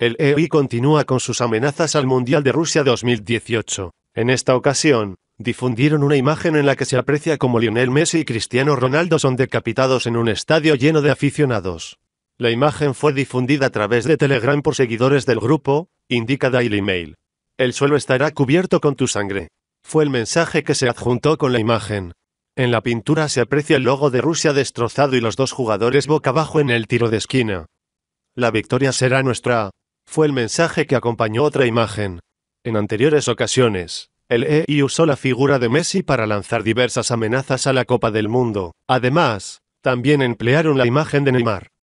El EI eh, e continúa con sus amenazas al Mundial de Rusia 2018. En esta ocasión, difundieron una imagen en la que se aprecia como Lionel Messi y Cristiano Ronaldo son decapitados en un estadio lleno de aficionados. La imagen fue difundida a través de Telegram por seguidores del grupo, indica Daily Mail. El suelo estará cubierto con tu sangre. Fue el mensaje que se adjuntó con la imagen. En la pintura se aprecia el logo de Rusia destrozado y los dos jugadores boca abajo en el tiro de esquina. La victoria será nuestra, fue el mensaje que acompañó otra imagen. En anteriores ocasiones, el EI usó la figura de Messi para lanzar diversas amenazas a la Copa del Mundo. Además, también emplearon la imagen de Neymar.